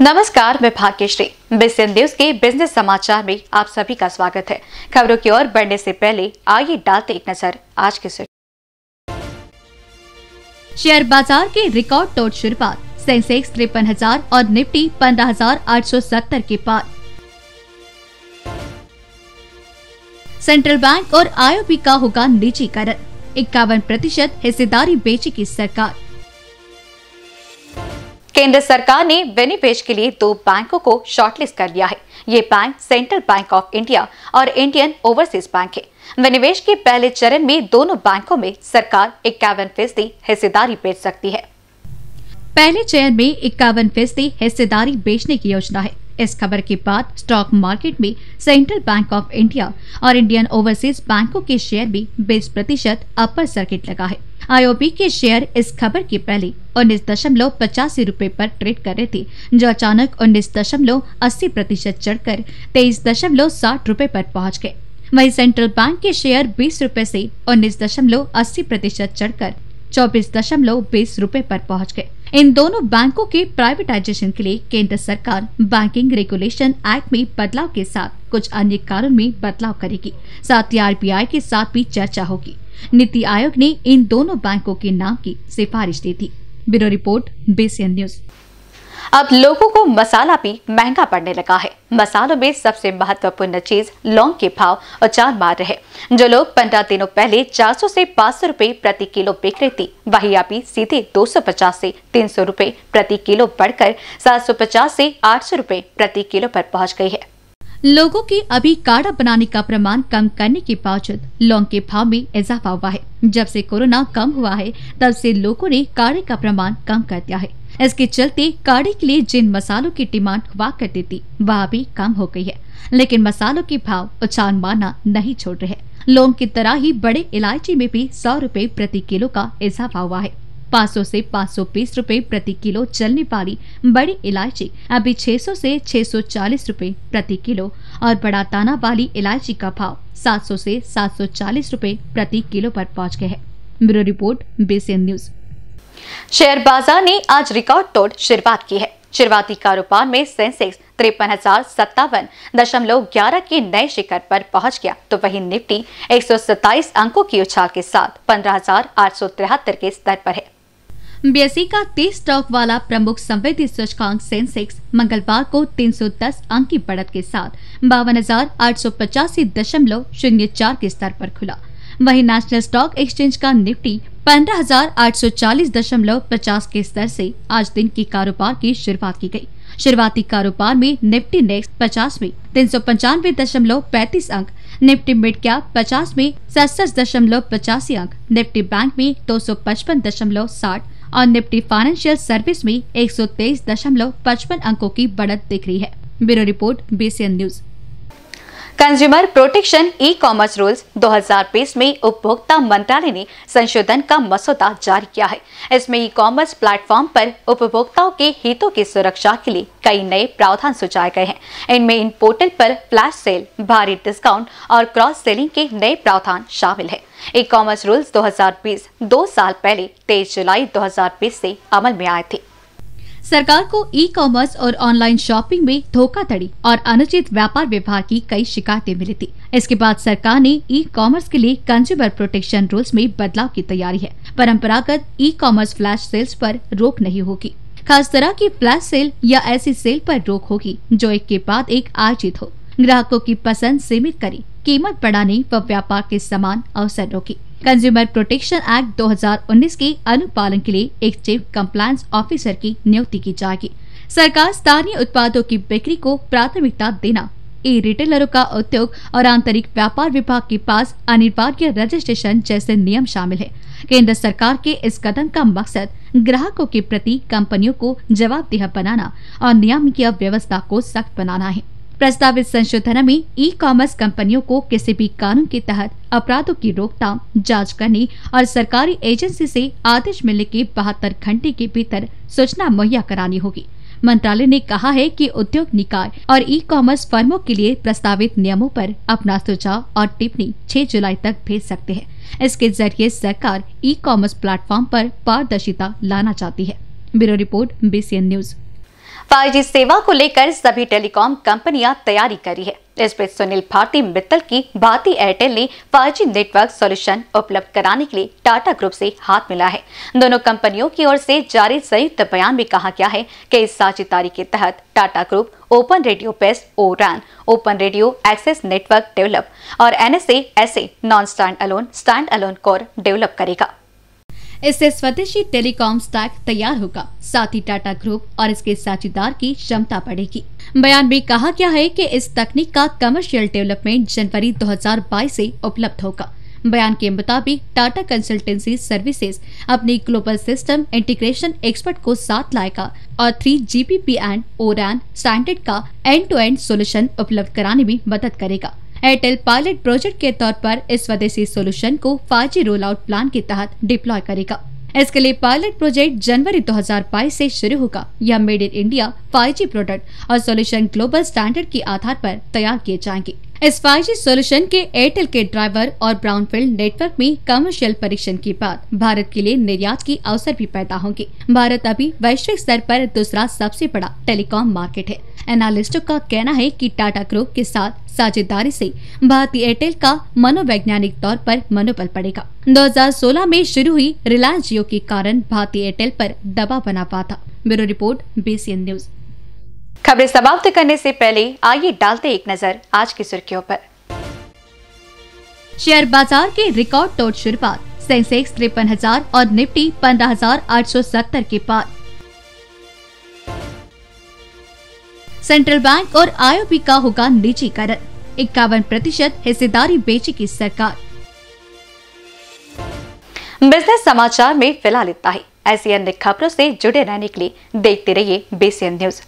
नमस्कार मैं भाग्यश्री बिजन न्यूज के बिजनेस समाचार में आप सभी का स्वागत है खबरों की ओर बढ़ने से पहले आइए डालते एक नजर आज के शेयर बाजार के रिकॉर्ड तोड़ शुरुआत सेंसेक्स तिरपन हजार और निफ्टी पंद्रह हजार आठ सौ सत्तर के पार सेंट्रल बैंक और आईओबी का होगा निजीकरण इक्यावन प्रतिशत हिस्सेदारी बेची की सरकार केंद्र सरकार ने विनिवेश के लिए दो बैंकों को शॉर्टलिस्ट कर लिया है ये bank Central Bank of India और इंडियन ओवरसीज बैंक है विनिवेश के पहले चरण में दोनों बैंकों में सरकार इक्यावन फीसदी हिस्सेदारी बेच सकती है पहले चरण में इक्यावन फीसदी हिस्सेदारी बेचने की योजना है इस खबर के बाद स्टॉक मार्केट में सेंट्रल बैंक ऑफ इंडिया और इंडियन ओवरसीज बैंकों के शेयर में बीस प्रतिशत अपर सर्किट लगा है आईओबी के शेयर इस खबर के पहले उन्नीस दशमलव पचासी रूपए आरोप ट्रेड कर रहे थे जो अचानक उन्नीस दशमलव अस्सी प्रतिशत चढ़कर तेईस दशमलव साठ रूपए आरोप पहुँच गए वही सेंट्रल बैंक के शेयर बीस रूपए ऐसी उन्नीस दशमलव अस्सी प्रतिशत चढ़कर चौबीस दशमलव बीस रूपए आरोप पहुँच गए इन दोनों बैंकों के प्राइवेटाइजेशन के लिए केंद्र सरकार बैंकिंग रेगुलेशन एक्ट में बदलाव के साथ कुछ अन्य कारण में बदलाव करेगी साथ ही आरबीआई के साथ भी चर्चा होगी नीति आयोग ने इन दोनों बैंकों के नाम की सिफारिश दी थी ब्यूरो रिपोर्ट बेसियन न्यूज अब लोगों को मसाला भी महंगा पड़ने लगा है मसालों में सबसे महत्वपूर्ण चीज लौंग के भाव उचार मार रहे जो लोग पंद्रह दिनों पहले 400 से 500 रुपए प्रति किलो बिक रही थी वही अभी सीधे 250 से 300 रुपए प्रति किलो बढ़कर 750 से 800 रुपए प्रति किलो पर पहुंच गई है लोगों के अभी काढ़ा बनाने का प्रमाण कम करने के बावजूद लौंग के भाव में इजाफा हुआ है जब से कोरोना कम हुआ है तब से लोगों ने काढ़े का प्रमाण कम कर दिया है इसके चलते काढ़े के लिए जिन मसालों की डिमांड हुआ करती थी वह भी कम हो गई है लेकिन मसालों के भाव उछाल माना नहीं छोड़ रहे लौंग की तरह ही बड़े इलायची में भी सौ रूपए प्रति किलो का इजाफा हुआ है पाँच सौ ऐसी पाँच सौ बीस रूपए प्रति किलो चलने वाली बड़ी इलायची अभी छह सौ ऐसी छह सौ चालीस रूपए प्रति किलो और बड़ा ताना वाली इलायची का भाव सात सौ ऐसी सात सौ चालीस रूपए प्रति किलो पर पहुंच गए है ब्यूरो रिपोर्ट बीसीएन न्यूज शेयर बाजार ने आज रिकॉर्ड तोड़ शुरुआत की है शुरुआती कारोबार में सेंसेक्स तिरपन हजार सत्तावन दशमलव ग्यारह के नए शिखर पर पहुंच गया तो वहीं निफ्टी एक अंकों की उछाल के साथ पंद्रह हजार आठ सौ तिहत्तर के स्तर पर है बीएसई e का तीस स्टॉक वाला प्रमुख संवेदी सूचकांक सेंसेक्स मंगलवार को 310 अंक की बढ़त के साथ बावन दशमलव शून्य चार के स्तर पर खुला वहीं नेशनल स्टॉक एक्सचेंज का निफ्टी पंद्रह के स्तर से आज दिन की कारोबार की शुरुआत की गई। शुरुआती कारोबार में निफ्टी नेक्स्ट पचास में तीन अंक निफ्टी मिड कैप पचास में सड़सठ अंक निफ्टी बैंक में दो सौ पचपन दशमलव साठ और निफ्टी फाइनेंशियल सर्विस में एक अंकों की बढ़त दिख रही है bureau report BCN news consumer protection e commerce rules 2020 में उपभोक्ता मंत्रालय ने संशोधन का मसौदा जारी किया है इसमें ई कॉमर्स प्लेटफॉर्म पर उपभोक्ताओं के हितों की सुरक्षा के लिए कई नए प्रावधान सुझाए गए हैं इनमें इन पोर्टल पर फ्लैश सेल भारी डिस्काउंट और क्रॉस सेलिंग के नए प्रावधान शामिल है ई कॉमर्स रूल्स 2020 दो साल पहले 23 जुलाई 2020 से अमल में आए थे सरकार को ई कॉमर्स और ऑनलाइन शॉपिंग में धोखाधड़ी और अनुचित व्यापार विभाग की कई शिकायतें मिली थी इसके बाद सरकार ने ई कॉमर्स के लिए कंज्यूमर प्रोटेक्शन रूल्स में बदलाव की तैयारी है परंपरागत ई कॉमर्स फ्लैश सेल्स पर रोक नहीं होगी खास तरह की फ्लैश सेल या ऐसी सेल पर रोक होगी जो एक के बाद एक आयोजित हो ग्राहकों की पसंद सीमित करे कीमत बढ़ाने व व्यापार के समान अवसर रोकी कंज्यूमर प्रोटेक्शन एक्ट 2019 के अनुपालन के लिए एक चीफ कंप्लायंस ऑफिसर की नियुक्ति की जाएगी सरकार स्थानीय उत्पादों की बिक्री को प्राथमिकता देना ई रिटेलरों का उद्योग और आंतरिक व्यापार विभाग के पास अनिवार्य रजिस्ट्रेशन जैसे नियम शामिल है केंद्र सरकार के इस कदम का मकसद ग्राहकों के प्रति कंपनियों को जवाबदेह बनाना और नियम की व्यवस्था को सख्त बनाना है प्रस्तावित संशोधन में ई कॉमर्स कंपनियों को किसी भी कानून के तहत अपराधों की रोकथाम जांच करने और सरकारी एजेंसी से आदेश मिलने के बहत्तर घंटे के भीतर सूचना मुहैया करानी होगी मंत्रालय ने कहा है कि उद्योग निकाय और ई कॉमर्स फर्मों के लिए प्रस्तावित नियमों पर अपना सुझाव और टिप्पणी 6 जुलाई तक भेज सकते हैं इसके जरिए सरकार ई कॉमर्स प्लेटफॉर्म पर पारदर्शिता लाना चाहती है bureau report BCN news G सेवा को लेकर सभी टेलीकॉम कंपनियां तैयारी करी है इस पर सुनील भारती मित्तल की भारती एयरटेल ने 5G नेटवर्क सॉल्यूशन उपलब्ध कराने के लिए टाटा ग्रुप से हाथ मिला है दोनों कंपनियों की ओर से जारी संयुक्त बयान में कहा गया है कि इस साझेदारी के तहत टाटा ग्रुप ओपन रेडियो पेस O RAN open radio access network develop और N S A non stand alone stand alone core develop करेगा इससे स्वदेशी टेलीकॉम स्टैक तैयार होगा साथ ही टाटा ग्रुप और इसके साझेदार की क्षमता बढ़ेगी बयान में कहा गया है कि इस तकनीक का कमर्शियल डेवलपमेंट जनवरी 2022 से उपलब्ध होगा बयान के मुताबिक टाटा कंसल्टेंसी सर्विसेज अपनी ग्लोबल सिस्टम इंटीग्रेशन एक्सपर्ट को साथ लाएगा और three G P P and ओर स्टैंडर्ड का एंड टू एंड सोल्यूशन उपलब्ध कराने में मदद करेगा एयरटेल पायलट प्रोजेक्ट के तौर पर इस स्वदेशी सोल्यूशन को 5G रोल आउट प्लान के तहत डिप्लॉय करेगा इसके लिए पायलट प्रोजेक्ट जनवरी 2022 से शुरू होगा यह made in India 5G product और सॉल्यूशन ग्लोबल स्टैंडर्ड के आधार आरोप तैयार किए जाएंगे इस जी सॉल्यूशन के एयरटेल के ड्राइवर और ब्राउनफील्ड नेटवर्क में कमर्शियल परीक्षण के बाद भारत के लिए निर्यात के अवसर भी पैदा होंगे भारत अभी वैश्विक स्तर पर दूसरा सबसे बड़ा टेलीकॉम मार्केट है एनालिस्टों का कहना है कि टाटा ग्रुप के साथ साझेदारी से भारतीय एयरटेल का मनोवैज्ञानिक तौर पर मनोबल पड़ेगा 2016 में शुरू हुई रिलायंस जियो के कारण भारतीय एयरटेल पर दबाव बना हुआ था ब्यूरो रिपोर्ट बी न्यूज़ खबरें समाप्त तो करने से पहले आइए डालते एक नजर आज की सुर्खियों पर शेयर बाजार के रिकॉर्ड तोड़ शुरुआत सेंसेक्स तिरपन हजार और निफ्टी पंद्रह हजार आठ सौ सत्तर के पार सेंट्रल बैंक और आईओबी का होगा निजीकरण इक्यावन प्रतिशत हिस्सेदारी बेचेगी सरकार बिजनेस समाचार में फिलहाल इतना ही ऐसी अन्य खबरों से जुड़े रहने के लिए देखते रहिए बेसियन न्यूज